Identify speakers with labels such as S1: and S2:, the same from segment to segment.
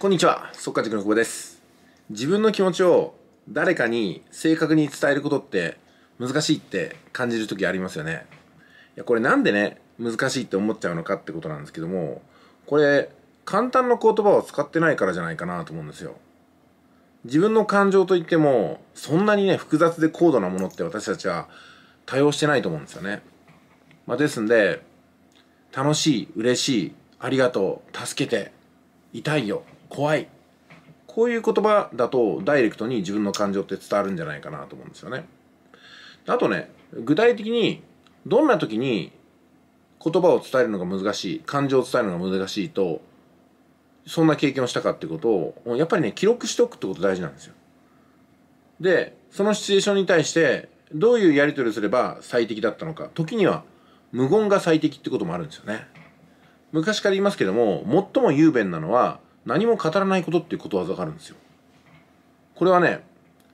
S1: こんにちは、速稼塾の久保です。自分の気持ちを誰かに正確に伝えることって難しいって感じる時ありますよね。いや、これなんでね、難しいって思っちゃうのかってことなんですけども、これ、簡単な言葉を使ってないからじゃないかなと思うんですよ。自分の感情といっても、そんなにね、複雑で高度なものって私たちは多用してないと思うんですよね。まあ、ですんで、楽しい、嬉しい、ありがとう、助けて、痛いよ怖いこういう言葉だとダイレクトに自分の感情って伝わるんじゃないかなと思うんですよねあとね具体的にどんな時に言葉を伝えるのが難しい感情を伝えるのが難しいとそんな経験をしたかってことをやっぱりね記録しておくってこと大事なんですよでそのシチュエーションに対してどういうやり取りをすれば最適だったのか時には無言が最適ってこともあるんですよね昔から言いますけども最も雄弁なのは何も語らないことっていうことわざがあるんですよ。これはね、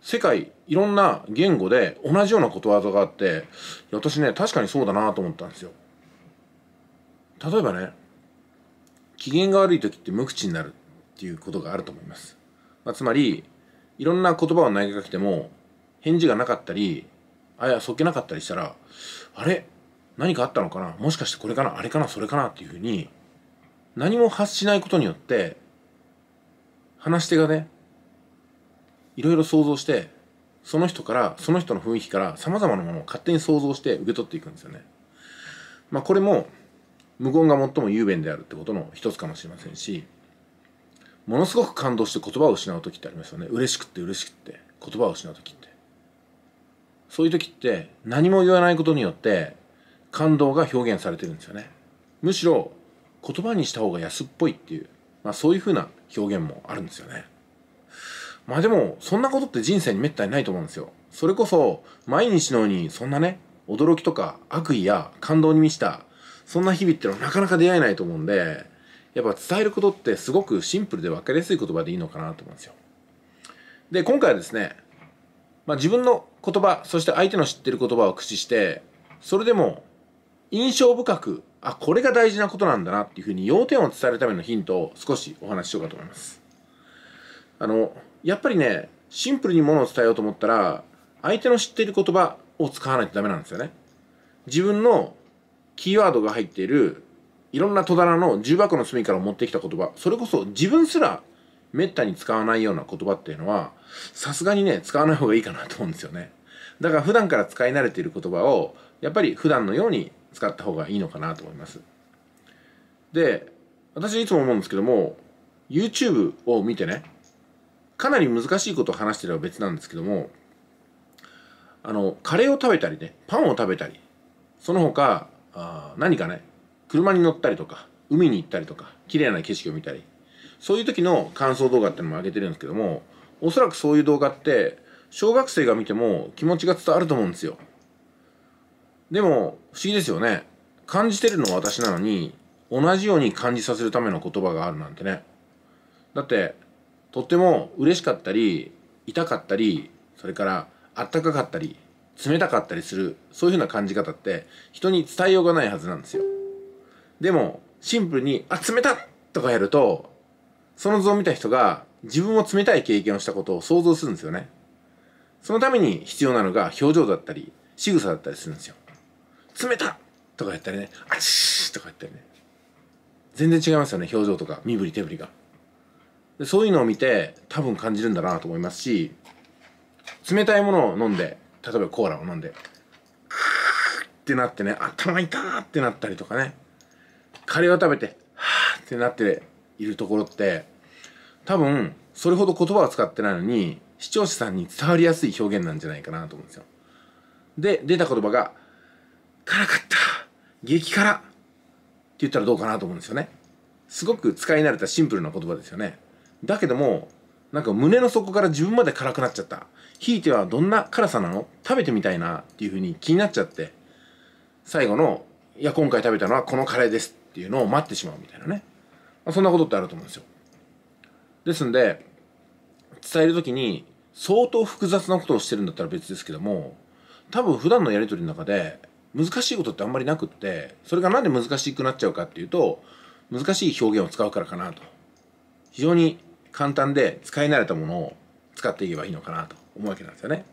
S1: 世界いろんな言語で同じようなことわざがあって、私ね、確かにそうだなと思ったんですよ。例えばね、機嫌が悪い時って無口になるっていうことがあると思います。まあ、つまり、いろんな言葉を投げかけても、返事がなかったり、あや、そっけなかったりしたら、あれ何かあったのかなもしかしてこれかなあれかなそれかなっていうふうに、何も発しないことによって、話し手がねいろいろ想像してその人からその人の雰囲気からさまざまなものを勝手に想像して受け取っていくんですよね。まあ、これも無言が最も雄弁であるってことの一つかもしれませんしものすごく感動して言葉を失う時ってありますよね嬉しくって嬉しくって言葉を失う時ってそういう時って何も言わないことによって感動が表現されてるんですよねむしろ言葉にした方が安っぽいっていうまあ、そういうふうな表現もあるんですよね。まあでも、そんなことって人生に滅多にないと思うんですよ。それこそ、毎日のようにそんなね、驚きとか悪意や感動に満ちた、そんな日々ってのはなかなか出会えないと思うんで、やっぱ伝えることってすごくシンプルで分かりやすい言葉でいいのかなと思うんですよ。で、今回はですね、まあ、自分の言葉、そして相手の知ってる言葉を駆使して、それでも印象深くあこれが大事なことなんだなっていうふうに要点を伝えるためのヒントを少しお話ししようかと思いますあのやっぱりねシンプルにものを伝えようと思ったら相手の知っている言葉を使わないとダメなんですよね自分のキーワードが入っているいろんな戸棚の重箱の隅から持ってきた言葉それこそ自分すら滅多に使わないような言葉っていうのはさすがにね使わない方がいいかなと思うんですよねだから普段から使い慣れている言葉をやっぱり普段のように使った方がいいのかなと思いますで私いつも思うんですけども YouTube を見てねかなり難しいことを話してれば別なんですけどもあのカレーを食べたりねパンを食べたりその他あ何かね車に乗ったりとか海に行ったりとか綺麗な景色を見たりそういう時の感想動画ってのも上げてるんですけどもおそらくそういう動画って小学生が見ても気持ちが伝わると思うんですよでも不思議ですよね感じてるのは私なのに同じように感じさせるための言葉があるなんてねだってとっても嬉しかったり痛かったりそれからあったかかったり冷たかったりするそういうふうな感じ方って人に伝えようがないはずなんですよでもシンプルに「あ冷た!」とかやるとその図を見た人が自分も冷たい経験をしたことを想像するんですよねそのために必要なのが表情だったり仕草だったりするんですよ冷めたとかやったりねあちとかやったりね全然違いますよね表情とか身振り手振りがでそういうのを見て多分感じるんだなと思いますし冷たいものを飲んで例えばコーラを飲んでってなってね頭痛ってなったりとかねカレーを食べてはあってなっているところって多分それほど言葉を使ってないのに視聴者さんに伝わりやすい表現なんじゃないかなと思うんですよで出た言葉が「辛かった激辛って言ったらどうかなと思うんですよねすごく使い慣れたシンプルな言葉ですよねだけどもなんか胸の底から自分まで辛くなっちゃったひいてはどんな辛さなの食べてみたいなっていうふうに気になっちゃって最後の「いや今回食べたのはこのカレーです」っていうのを待ってしまうみたいなね、まあ、そんなことってあると思うんですよですんで伝える時に相当複雑なことをしてるんだったら別ですけども多分普段のやり取りの中で難しいことってあんまりなくってそれが何で難しくなっちゃうかっていうと難しい表現を使うからかなと非常に簡単で使い慣れたものを使っていけばいいのかなと思うわけなんですよね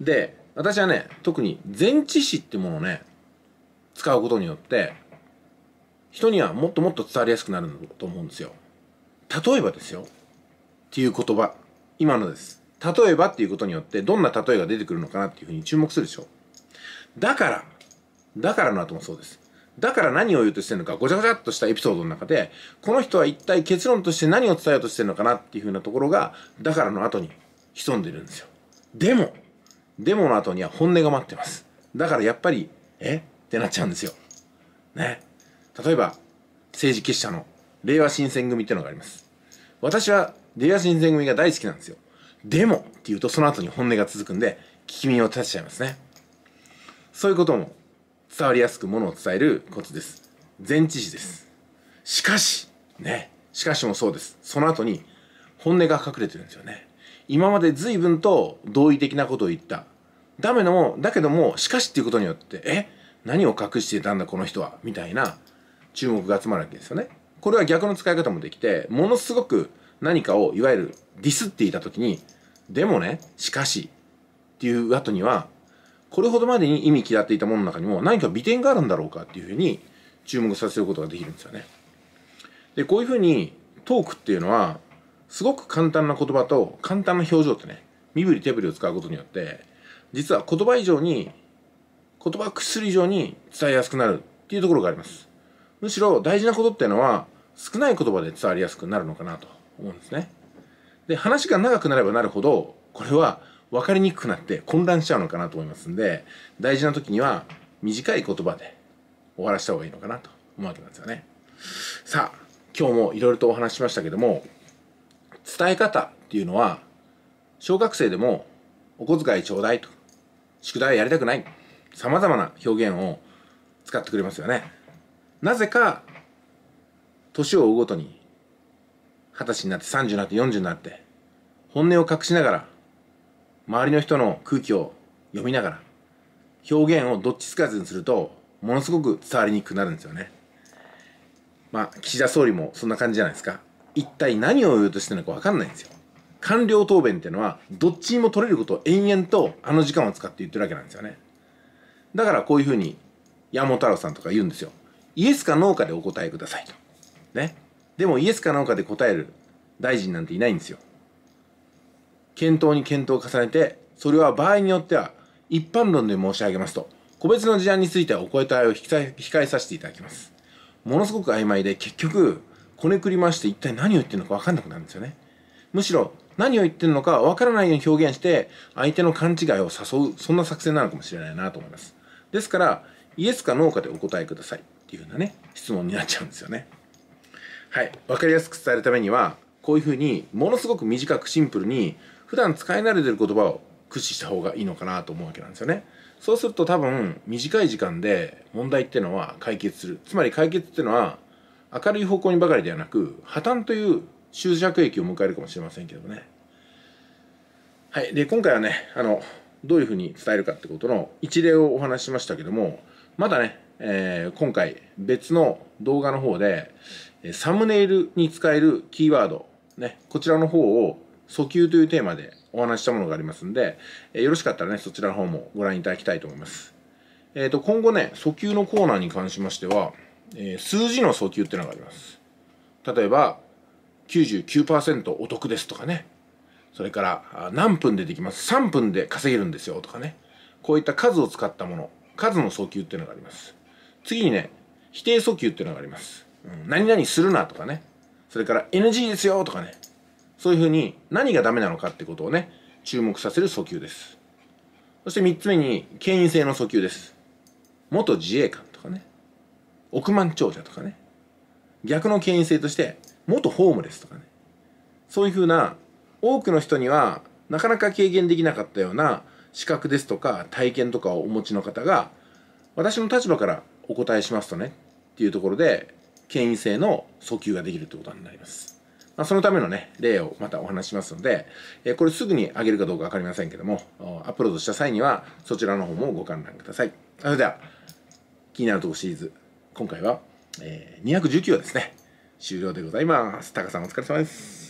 S1: で私はね特に前置詞ってものをね使うことによって人にはもっともっと伝わりやすくなると思うんですよ例えばですよっていう言葉今のです例えばっていうことによってどんな例えが出てくるのかなっていうふうに注目するでしょうだから、だからの後もそうです。だから何を言うとしてるのか、ごちゃごちゃっとしたエピソードの中で、この人は一体結論として何を伝えようとしてるのかなっていうふうなところが、だからの後に潜んでるんですよ。でも、でもの後には本音が待ってます。だからやっぱり、えってなっちゃうんですよ。ね。例えば、政治結社の令和新選組っていうのがあります。私は令和新選組が大好きなんですよ。でもって言うとその後に本音が続くんで、聞き耳を立てちゃいますね。そういうことも伝わりやすくものを伝えるコツです。前置詞です。しかし、ね、しかしもそうです。その後に本音が隠れてるんですよね。今まで随分と同意的なことを言った。ダメのも、だけども、しかしっていうことによって、え何を隠してたんだこの人はみたいな注目が集まるわけですよね。これは逆の使い方もできて、ものすごく何かをいわゆるディスっていた時に、でもね、しかしっていう後には、これほどまでに意味嫌っていたものの中にも何か美点があるんだろうかっていうふうに注目させることができるんですよね。でこういうふうにトークっていうのはすごく簡単な言葉と簡単な表情ってね身振り手振りを使うことによって実は言葉以上に言葉を駆使する以上に伝えやすくなるっていうところがあります。むしろ大事なことっていうのは少ない言葉で伝わりやすくなるのかなと思うんですね。で話が長くなればなるほどこれは分かりにくくなって混乱しちゃうのかなと思いますんで大事な時には短い言葉で終わらせた方がいいのかなと思うわけなんですよね。さあ今日もいろいろとお話ししましたけども伝え方っていうのは小学生でもお小遣いちょうだいと宿題やりたくないさまざまな表現を使ってくれますよね。なぜか年を追うごとに二十歳になって三十になって四十になって本音を隠しながら周りの人の空気を読みながら表現をどっちつかずにするとものすごく伝わりにくくなるんですよね。まあ、岸田総理もそんな感じじゃないですか。一体何を言うとしてるのか分かんないんですよ。官僚答弁っていうのはどっちにも取れることを延々とあの時間を使って言ってるわけなんですよね。だからこういうふうに山本太郎さんとか言うんですよ。イエスかノーかでお答えくださいと。ね。でもイエスかノーかで答える大臣なんていないんですよ。検討に検討を重ねて、それは場合によっては一般論で申し上げますと、個別の事案についてはお声と愛を控えさせていただきます。ものすごく曖昧で、結局、こねくり回して一体何を言ってるのか分かんなくなるんですよね。むしろ、何を言ってるのか分からないように表現して、相手の勘違いを誘う、そんな作戦なのかもしれないなと思います。ですから、イエスかノーかでお答えくださいっていうようなね、質問になっちゃうんですよね。はい。分かりやすく伝えるためには、こういうふうに、ものすごく短くシンプルに、普段使い慣れてる言葉を駆使した方がいいのかなと思うわけなんですよね。そうすると多分短い時間で問題っていうのは解決する。つまり解決っていうのは明るい方向にばかりではなく破綻という終着駅を迎えるかもしれませんけどね。はい。で、今回はね、あの、どういうふうに伝えるかってことの一例をお話ししましたけども、まだね、えー、今回別の動画の方でサムネイルに使えるキーワード、ね、こちらの方を訴求というテーマでお話したものがありますんで、えよろしかったらね、そちらの方もご覧いただきたいと思います。えっ、ー、と、今後ね、訴求のコーナーに関しましては、えー、数字の訴求っていうのがあります。例えば、99%お得ですとかね。それから、何分でできます ?3 分で稼げるんですよとかね。こういった数を使ったもの、数の訴求っていうのがあります。次にね、否定訴求っていうのがあります。うん、何々するなとかね。それから NG ですよとかね。そういうふうに何がダメなのかってことをね注目させる訴求ですそして三つ目に権威性の訴求です元自衛官とかね億万長者とかね逆の権威性として元ホームレスとかねそういうふうな多くの人にはなかなか経験できなかったような資格ですとか体験とかをお持ちの方が私の立場からお答えしますとねっていうところで権威性の訴求ができるってことになります。まあ、そのためのね、例をまたお話しますので、えこれすぐに上げるかどうかわかりませんけども、アップロードした際にはそちらの方もご観覧ください。それでは、気になるとこシリーズ、今回は、えー、219話ですね。終了でございます。タカさんお疲れ様です。